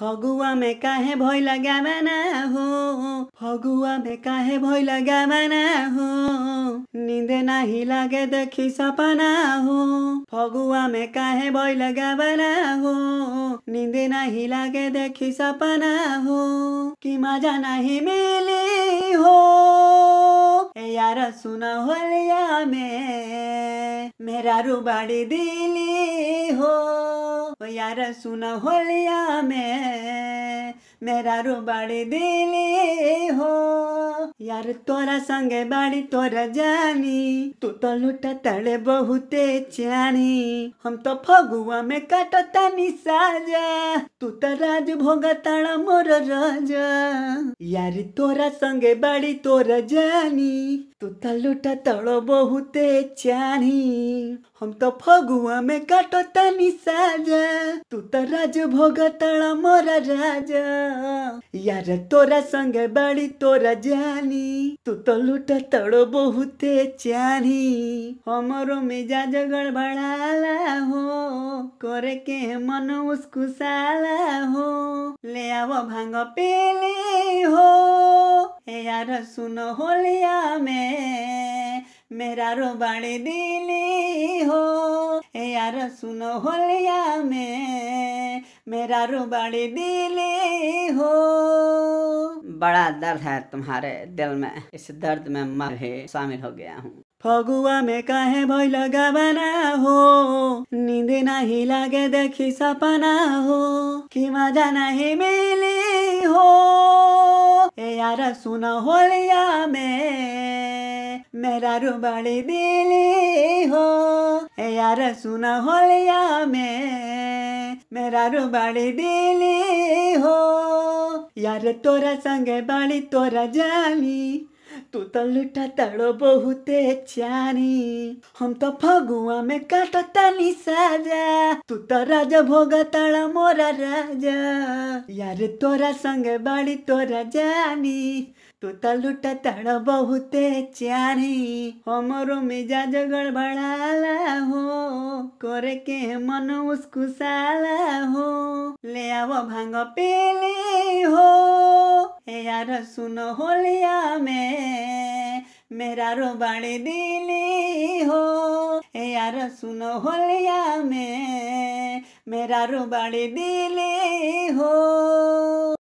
फगुआ में काहे भय लगावाना हो फगुआ में काहे भय लगावाना हो नींद नहीं लागे देखी सपना हो फगुआ में काहे भय लगावाना हो नींद नहीं लागे देखी सपना हो कि मजा नहीं मिली हो यार सुना होलिया में मेरा रूबाड़ी दिली हो ओ यार सुना होलिया में मेरा रुबाड़ी दिल हो यार तोरा संगे बाड़ी तोरा जानी तू तो लुटा तड़े बहुते चानी हम तो फगुआ में काट तानी साजा तू तो राज भोग तड़ा मोर राजा यार तोरा संगे बाड़ी तोरा जानी तू तो लुटा तड़ो बहुते चानी हम तो फगुआ में काट तानी साजा तू तो राज भोग तड़ा मोरा राजा यार तोरा संगे बाड़ी तोरा जानी जानी तू तो लुटा तड़ो बहुते चानी हमरो मिजाज गड़बड़ाला हो करे के मन उसकुसाला हो ले आवो भांग पेले हो ए यार सुन होलिया में मेरा रो बड़े दिली हो ए यार सुन होलिया में मेरा रो बड़े दिली हो बड़ा दर्द है तुम्हारे दिल में इस दर्द में मैं भी शामिल हो गया हूँ फगुआ में कहे लगा बना हो नींद नहीं लगे देखी सपना हो कि मजा नहीं मिली हो ए यार हो होलिया में मेरा रूबड़ी दिली हो ए यार हो होलिया में मेरा रूबड़ी दिली यार तोरा संगे बाड़ी तोरा जानी तू तो लुटा तड़ो बहुते चानी हम तो फगुआ में काटो तानी साजा तू तो राजा भोगा तारा मोरा राजा यार तोरा संगे बाड़ी तोरा जानी तू तो लुटा तारो बहुते चानी हमरो में जा जगड़ बढ़ाला हो करे के मन उसकुशाला हो ले आवो भांगो यार सुनो होलिया में मेरा रोबाड़ी दिली हो यार सुनो होलिया में मेरा रोबाड़ी दिली हो